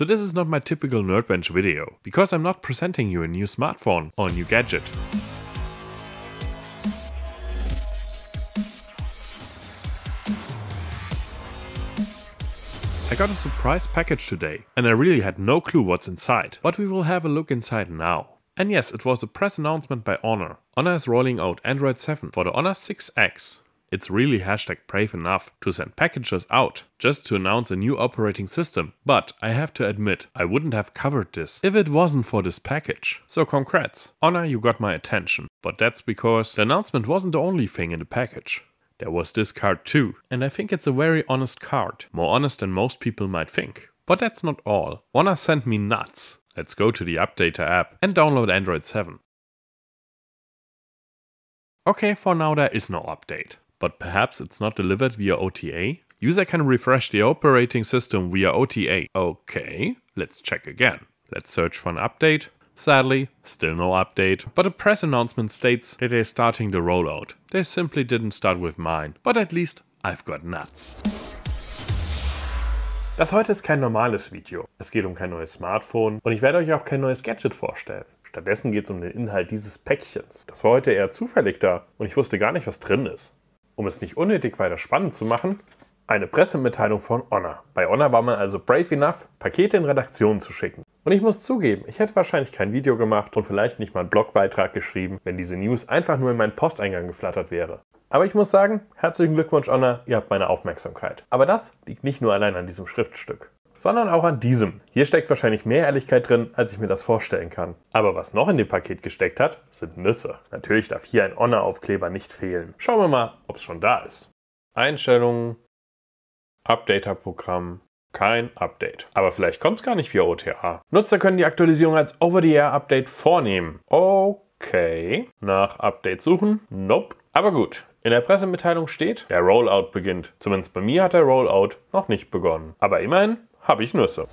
So this is not my typical Nerdbench video, because I'm not presenting you a new smartphone or a new gadget. I got a surprise package today, and I really had no clue what's inside, but we will have a look inside now. And yes, it was a press announcement by Honor. Honor is rolling out Android 7 for the Honor 6X. It's really hashtag brave enough to send packages out just to announce a new operating system, but I have to admit, I wouldn't have covered this if it wasn't for this package. So congrats, Honor you got my attention, but that's because the announcement wasn't the only thing in the package. There was this card too, and I think it's a very honest card, more honest than most people might think. But that's not all. Wanna sent me nuts. Let's go to the Updater app and download Android 7. Okay, for now there is no update but perhaps it's not delivered via OTA? User can refresh the operating system via OTA. Okay, let's check again. Let's search for an update. Sadly, still no update, but a press announcement states that they're starting the rollout. They simply didn't start with mine, but at least I've got nuts. Das heute ist kein normales Video. Es geht um kein neues Smartphone und ich werde euch auch kein neues Gadget vorstellen. Stattdessen geht es um den Inhalt dieses Päckchens. Das war heute eher zufällig da und ich wusste gar nicht, was drin ist. um es nicht unnötig weiter spannend zu machen, eine Pressemitteilung von Honor. Bei Honor war man also brave enough, Pakete in Redaktionen zu schicken. Und ich muss zugeben, ich hätte wahrscheinlich kein Video gemacht und vielleicht nicht mal einen Blogbeitrag geschrieben, wenn diese News einfach nur in meinen Posteingang geflattert wäre. Aber ich muss sagen, herzlichen Glückwunsch Honor, ihr habt meine Aufmerksamkeit. Aber das liegt nicht nur allein an diesem Schriftstück sondern auch an diesem. Hier steckt wahrscheinlich mehr Ehrlichkeit drin, als ich mir das vorstellen kann. Aber was noch in dem Paket gesteckt hat, sind Nüsse. Natürlich darf hier ein Honor-Aufkleber nicht fehlen. Schauen wir mal, ob es schon da ist. Einstellungen, Updater-Programm, kein Update. Aber vielleicht kommt es gar nicht via OTA. Nutzer können die Aktualisierung als Over-the-Air-Update vornehmen. Okay. Nach Update suchen? Nope. Aber gut, in der Pressemitteilung steht, der Rollout beginnt. Zumindest bei mir hat der Rollout noch nicht begonnen. Aber immerhin, habe ich Nüsse.